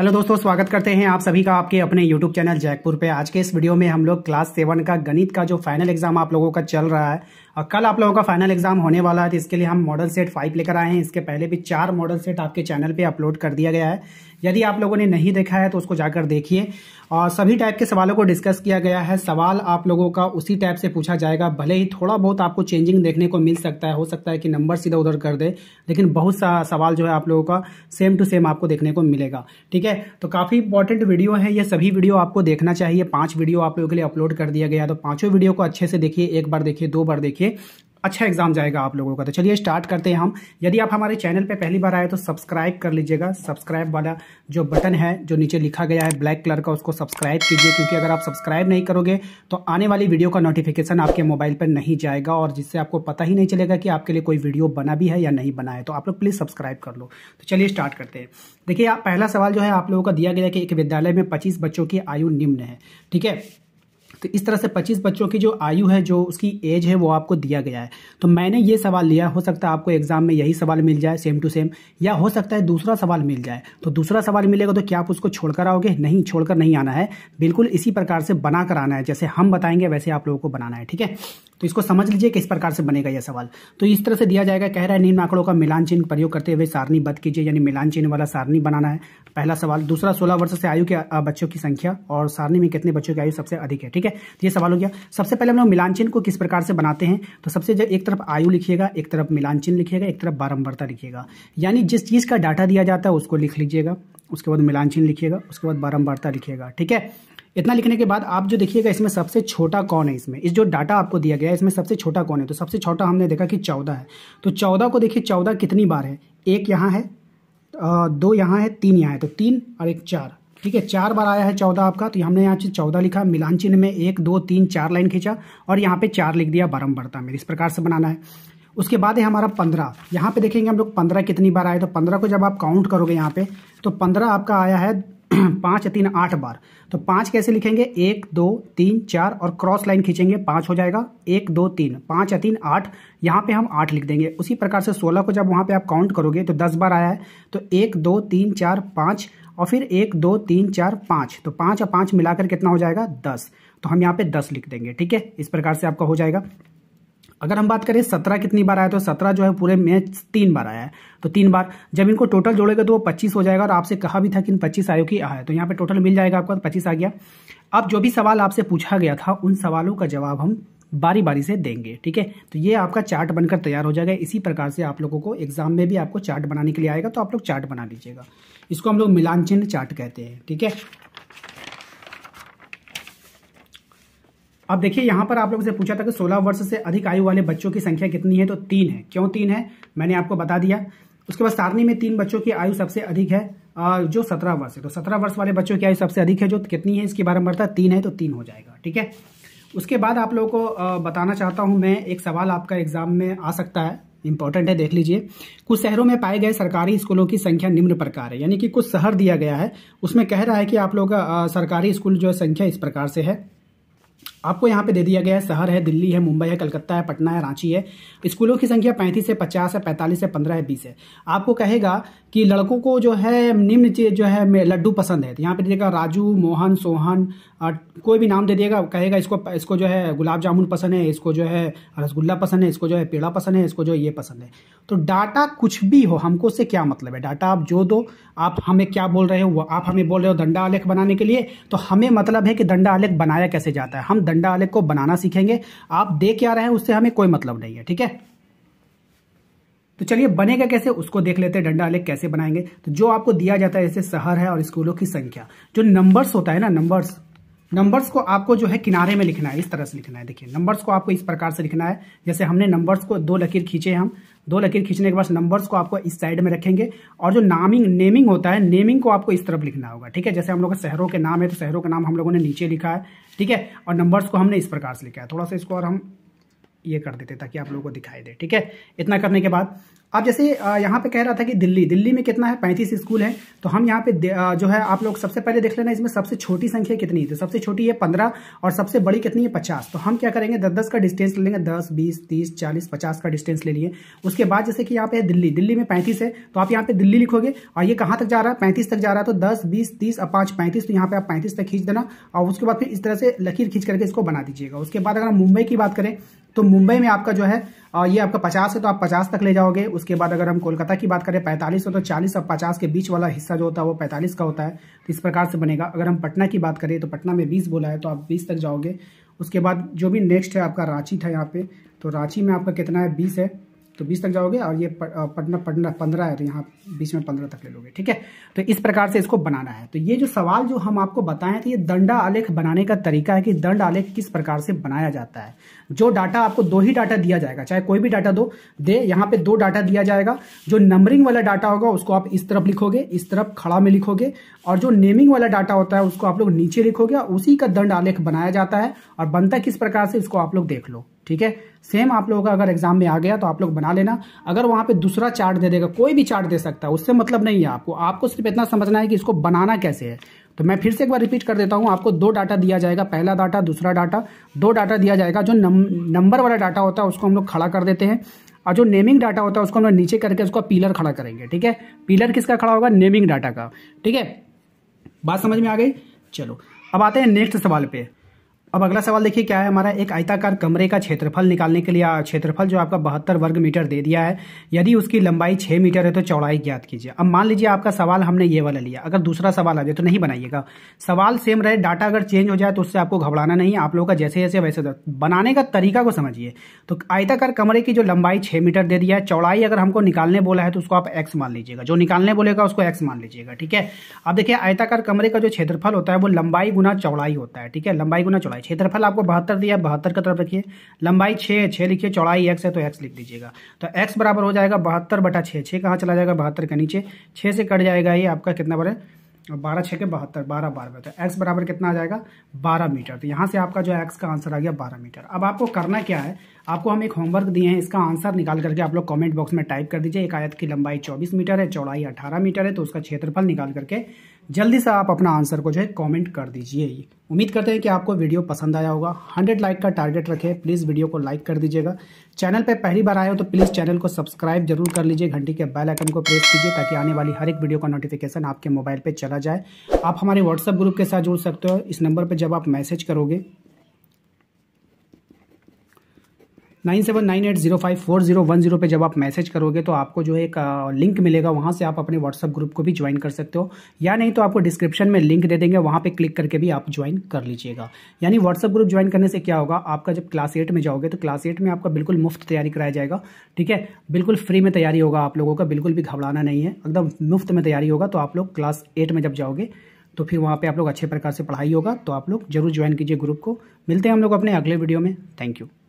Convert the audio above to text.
hello दोस्तों स्वागत करते हैं आप सभी का आपके अपने यूट्यूब चैनल जयपुर पे आज के इस वीडियो में हम लोग क्लास सेवन का गणित का जो फाइनल एग्जाम आप लोगों का चल रहा है और कल आप लोगों का फाइनल एग्जाम होने वाला है तो इसके लिए हम मॉडल सेट फाइव लेकर आए हैं इसके पहले भी चार मॉडल सेट आपके चैनल पे अपलोड कर दिया गया है यदि आप लोगों ने नहीं देखा है तो उसको जाकर देखिए और सभी टाइप के सवालों को डिस्कस किया गया है सवाल आप लोगों का उसी टाइप से पूछा जाएगा भले ही थोड़ा बहुत आपको चेंजिंग देखने को मिल सकता है हो सकता है कि नंबर सीधा उधर कर दे लेकिन बहुत सा सवाल जो है आप लोगों का सेम टू सेम आपको देखने को मिलेगा ठीक है तो काफ़ी इंपॉर्टेंट वीडियो है ये सभी वीडियो आपको देखना चाहिए पाँच वीडियो आप लोगों के लिए अपलोड कर दिया गया तो पाँचों वीडियो को अच्छे से देखिए एक बार देखिए दो बार देखिए अच्छा एग्जाम जाएगा आप लोगों का तो चलिए स्टार्ट करते हैं हम यदि आप हमारे चैनल पे पहली बार आए तो सब्सक्राइब कर लीजिएगा सब्सक्राइब वाला जो बटन है जो नीचे लिखा गया है ब्लैक कलर का उसको सब्सक्राइब कीजिए क्योंकि अगर आप सब्सक्राइब नहीं करोगे तो आने वाली वीडियो का नोटिफिकेशन आपके मोबाइल पर नहीं जाएगा और जिससे आपको पता ही नहीं चलेगा कि आपके लिए कोई वीडियो बना भी है या नहीं बना है तो आप लोग प्लीज़ सब्सक्राइब कर लो तो चलिए स्टार्ट करते हैं देखिए पहला सवाल जो है आप लोगों का दिया गया कि एक विद्यालय में पच्चीस बच्चों की आयु निम्न है ठीक है तो इस तरह से 25 बच्चों की जो आयु है जो उसकी एज है वो आपको दिया गया है तो मैंने ये सवाल लिया हो सकता है आपको एग्जाम में यही सवाल मिल जाए सेम टू सेम या हो सकता है दूसरा सवाल मिल जाए तो दूसरा सवाल मिलेगा तो क्या आप उसको छोड़कर आओगे नहीं छोड़कर नहीं आना है बिल्कुल इसी प्रकार से बना आना है जैसे हम बताएंगे वैसे आप लोगों को बनाना है ठीक है तो इसको समझ लीजिए किस प्रकार से बनेगा यह सवाल तो इस तरह से दिया जाएगा कह रहा है निम्न आंकड़ों का मिलान चिन्ह प्रयोग करते हुए सारणी बद कीजिए यानी मिलान चिन्ह वाला सारणी बनाना है पहला सवाल दूसरा सोलह वर्ष से आयु के बच्चों की संख्या और सारणी में कितने बच्चों की आयु सबसे अधिक है ठीक है तो ये सवाल हो गया सबसे पहले हम लोग मिलान चिन्ह को किस प्रकार से बनाते हैं तो सबसे एक तरफ आयु लिखिएगा एक तरफ मिलान चिन्ह लिखिएगा एक तरफ बारम्बारता लिखिएगा यानी जिस चीज़ का डाटा दिया जाता है उसको लिख लीजिएगा उसके बाद मिलान चिन्ह लिखिएगा उसके बाद बारम्बारता लिखिएगा ठीक है इतना लिखने के बाद आप जो देखिएगा इसमें सबसे छोटा कौन है इसमें इस जो डाटा आपको दिया गया है इसमें सबसे छोटा कौन है तो सबसे छोटा हमने देखा कि चौदह है तो चौदह को देखिए चौदह कितनी बार है एक यहाँ है दो यहाँ है तीन यहाँ है तो तीन और एक चार ठीक है चार बार आया है चौदह आपका तो हमने यहाँ से चौदह लिखा मिलान चिन्ह में एक दो तीन चार लाइन खींचा और यहाँ पे चार लिख दिया बढ़ता मेरे इस प्रकार से बनाना है उसके बाद है हमारा पंद्रह यहाँ पे देखेंगे हम लोग पंद्रह कितनी बार आए तो पंद्रह को जब आप काउंट करोगे यहाँ पे तो पंद्रह आपका आया है पाँच तीन आठ बार तो पाँच कैसे लिखेंगे एक दो तीन चार और क्रॉस लाइन खींचेंगे पाँच हो जाएगा एक दो तीन पाँच तीन आठ यहाँ पे हम आठ लिख देंगे उसी प्रकार से सोलह को जब वहाँ पे आप काउंट करोगे तो दस बार आया है तो एक दो तीन चार पाँच और फिर एक दो तीन चार पाँच तो पाँच और पाँच मिलाकर कितना हो जाएगा दस तो हम यहाँ पे दस लिख देंगे ठीक है इस प्रकार से आपका हो जाएगा अगर हम बात करें सत्रह कितनी बार आया तो सत्रह जो है पूरे मैच तीन बार आया है तो तीन बार जब इनको टोटल जोड़ेगा तो वो पच्चीस हो जाएगा और आपसे कहा भी था कि इन पच्चीस आयो की आया तो यहाँ पे टोटल मिल जाएगा आपका पच्चीस आ गया अब जो भी सवाल आपसे पूछा गया था उन सवालों का जवाब हम बारी बारी से देंगे ठीक है तो ये आपका चार्ट बनकर तैयार हो जाएगा इसी प्रकार से आप लोगों को एग्जाम में भी आपको चार्ट बनाने के लिए आएगा तो आप लोग चार्ट बना लीजिएगा इसको हम लोग मिलान चिन्ह चार्ट कहते हैं ठीक है अब देखिए यहाँ पर आप लोगों से पूछा था कि 16 वर्ष से अधिक आयु वाले बच्चों की संख्या कितनी है तो तीन है क्यों तीन है मैंने आपको बता दिया उसके बाद सारणी में तीन बच्चों की आयु सबसे अधिक है जो सत्रह वर्ष है तो सत्रह वर्ष वाले बच्चों की आयु सबसे अधिक है जो कितनी है इसकी में तीन है तो तीन हो जाएगा ठीक है उसके बाद आप लोगों को बताना चाहता हूँ मैं एक सवाल आपका एग्जाम में आ सकता है इंपॉर्टेंट है देख लीजिए कुछ शहरों में पाए गए सरकारी स्कूलों की संख्या निम्न प्रकार है यानी कि कुछ शहर दिया गया है उसमें कह रहा है कि आप लोग सरकारी स्कूल जो संख्या इस प्रकार से है आपको यहाँ पे दे दिया गया है शहर है दिल्ली है मुंबई है कलकत्ता है पटना है रांची है स्कूलों की संख्या पैंतीस है पचास है पैंतालीस है पंद्रह है बीस है आपको कहेगा कि लड़कों को जो है निम्न चीज जो है लड्डू पसंद है तो यहाँ पे देखिएगा राजू मोहन सोहन कोई भी नाम दे दिएगा कहेगा इसको इसको जो है गुलाब जामुन पसंद है इसको जो है रसगुल्ला पसंद है इसको जो है पेड़ा पसंद है इसको जो है ये पसंद है तो डाटा कुछ भी हो हमको से क्या मतलब है डाटा आप जो दो आप हमें क्या बोल रहे हो आप हमें बोल रहे हो दंडा आलेख बनाने के लिए तो हमें मतलब है कि दंडा आलेख बनाया कैसे जाता है हम दंडा आलेख को बनाना सीखेंगे आप दे क्या रहे हैं उससे हमें कोई मतलब नहीं है ठीक है तो चलिए बनेगा कैसे उसको देख लेते हैं डंडा आलेख कैसे बनाएंगे तो जो आपको दिया जाता है जैसे शहर है और स्कूलों की संख्या जो नंबर्स होता है ना नंबर्स नंबर्स को आपको जो है किनारे में लिखना है इस तरह से लिखना है देखिए नंबर्स को आपको इस प्रकार से लिखना है जैसे हमने नंबर्स को दो लकीर खींचे हम दो लकीर खींचने के बाद नंबर्स को आपको इस साइड में रखेंगे और जो नामिंग नेमिंग होता है नेमिंग को आपको इस तरफ लिखना होगा ठीक है जैसे हम लोग शहरों के नाम है तो शहरों का नाम हम लोगों ने नीचे लिखा है ठीक है और नंबर्स को हमने इस प्रकार से लिखा है थोड़ा सा इसको और हम ये कर देते ताकि आप लोगों को दिखाई दे ठीक है इतना करने के बाद अब जैसे यहाँ पे कह रहा था कि दिल्ली दिल्ली में कितना है पैंतीस स्कूल हैं तो हम यहाँ पे जो है आप लोग सबसे पहले देख लेना इसमें सबसे छोटी संख्या कितनी है तो सबसे छोटी है पंद्रह और सबसे बड़ी कितनी है पचास तो हम क्या करेंगे दस दस का डिस्टेंस ले लेंगे दस बीस तीस चालीस पचास का डिस्टेंस ले लिए उसके बाद जैसे कि यहाँ पे है दिल्ली दिल्ली में पैंतीस है तो आप यहाँ पे दिल्ली लिखोगे और ये कहाँ तक जा रहा है पैंतीस तक जा रहा है तो दस बीस तीस और पाँच पैंतीस तो यहाँ पे आप पैंतीस तक खींच देना और उसके बाद फिर इस तरह से लकीर खींच करके इसको बना दीजिएगा उसके बाद अगर हम मुंबई की बात करें तो मुंबई में आपका जो है ये आपका पचास है तो आप पचास तक ले जाओगे उसके बाद अगर हम कोलकाता की बात करें पैंतालीस तो चालीस और पचास के बीच वाला हिस्सा जो होता है वो पैंतालीस का होता है तो इस प्रकार से बनेगा अगर हम पटना की बात करें तो पटना में बीस बोला है तो आप बीस तक जाओगे उसके बाद जो भी नेक्स्ट है आपका रांची था यहाँ पे तो रांची में आपका कितना है बीस है तो बीस तक जाओगे और ये पटना पटना पंद्रह है तो यहाँ बीस में पंद्रह तक ले लोगे ठीक है तो इस प्रकार से इसको बनाना है तो ये जो सवाल जो हम आपको बताएं तो ये दंडा आलेख बनाने का तरीका है कि दंड आलेख किस प्रकार से बनाया जाता है जो डाटा आपको दो ही डाटा दिया जाएगा चाहे कोई भी डाटा दो दे यहाँ पे दो डाटा दिया जाएगा जो नंबरिंग वाला डाटा होगा उसको आप इस तरफ लिखोगे इस तरफ खड़ा में लिखोगे और जो नेमिंग वाला डाटा होता है उसको आप लोग नीचे लिखोगे और उसी का दंड आलेख बनाया जाता है और बनता किस प्रकार से इसको आप लोग देख लो ठीक है सेम आप लोगों का अगर एग्जाम में आ गया तो आप लोग बना लेना अगर वहां पे दूसरा चार्ट दे देगा कोई भी चार्ट दे सकता है उससे मतलब नहीं है आपको आपको सिर्फ इतना समझना है कि इसको बनाना कैसे है तो मैं फिर से एक बार रिपीट कर देता हूं आपको दो डाटा दिया जाएगा पहला डाटा दूसरा डाटा दो डाटा दिया जाएगा जो नंबर वाला डाटा होता है उसको हम लोग खड़ा कर देते हैं और जो नेमिंग डाटा होता है उसको हम लोग नीचे करके उसका पिलर खड़ा करेंगे ठीक है पिलर किसका खड़ा होगा नेमिंग डाटा का ठीक है बात समझ में आ गई चलो अब आते हैं नेक्स्ट सवाल पे अब अगला सवाल देखिए क्या है हमारा एक आयताकार कमरे का क्षेत्रफल निकालने के लिए क्षेत्रफल जो आपका बहत्तर वर्ग मीटर दे दिया है यदि उसकी लंबाई छह मीटर है तो चौड़ाई ज्ञात कीजिए अब मान लीजिए आपका सवाल हमने ये वाला लिया अगर दूसरा सवाल आ जाए तो नहीं बनाइएगा सवाल सेम रहे डाटा अगर चेंज हो जाए तो उससे आपको घबराना नहीं है आप लोगों का जैसे जैसे वैसे बनाने का तरीका को समझिए तो आयताकार कमरे की जो लंबाई छह मीटर दे दिया है चौड़ाई अगर हमको निकालने बोला है तो उसको आप एक्स मान लीजिएगा जो निकालने बोलेगा उसको एक्स मान लीजिएगा ठीक है अब देखिए आयताकार कमरे का जो क्षेत्रफल होता है वो लंबाई गुना चौड़ाई होता है ठीक है लंबाई गुना चौड़ाई है क्षेत्रफल आपको बहत्तर दिया बहत्तर की तरफ रखिए लंबाई छः है छः लिखिए चौड़ाई एक्स है तो एक्स लिख दीजिएगा तो एक्स बराबर हो जाएगा बहत्तर बटा छः छः कहाँ चला जाएगा बहत्तर के नीचे छः से कट जाएगा ये आपका कितना बड़े बारह छः के बहत्तर बारह बारह तो एक्स बराबर कितना आ जाएगा बारह मीटर तो यहाँ से आपका जो एक्स का आंसर आ गया बारह मीटर अब आपको करना क्या है आपको हम एक होमवर्क दिए हैं इसका आंसर निकाल करके आप लोग कमेंट बॉक्स में टाइप कर दीजिए एक आयत की लंबाई चौबीस मीटर है चौड़ाई अठारह मीटर है तो उसका क्षेत्रफल निकाल करके जल्दी से आप अपना आंसर को जो है कमेंट कर दीजिए उम्मीद करते हैं कि आपको वीडियो पसंद आया होगा 100 लाइक का टारगेट रखें प्लीज़ वीडियो को लाइक कर दीजिएगा चैनल पर पहली बार आए हो तो प्लीज़ चैनल को सब्सक्राइब जरूर कर लीजिए घंटी के बेल आइकन को प्रेस कीजिए ताकि आने वाली हर एक वीडियो का नोटिफिकेशन आपके मोबाइल पर चला जाए आप हमारे व्हाट्सअप ग्रुप के साथ जुड़ सकते हो इस नंबर पर जब आप मैसेज करोगे nine seven nine eight zero five four zero one zero पर जब आप मैसेज करोगे तो आपको जो है एक लिंक मिलेगा वहाँ से आप अपने व्हाट्सअप ग्रुप को भी ज्वाइन कर सकते हो या नहीं तो आपको डिस्क्रिप्शन में लिंक दे देंगे वहाँ पर क्लिक करके भी आप ज्वाइन कर लीजिएगा यानी व्हाट्सअप ग्रुप ज्वाइन करने से क्या होगा आपका जब क्लास एट में जाओगे तो क्लास एट में आपका बिल्कुल मुफ्त तैयारी कराया जाएगा ठीक है बिल्कुल फ्री में तैयारी होगा आप लोगों का बिल्कुल भी घबराना नहीं है एकदम मुफ्त में तैयारी होगा तो आप लोग क्लास एट में जब जाओगे तो फिर वहाँ पर आप लोग अच्छे प्रकार से पढ़ाई होगा तो आप लोग जरूर ज्वाइन कीजिए ग्रुप को मिलते हैं हम लोग अपने अगले वीडियो में थैंक यू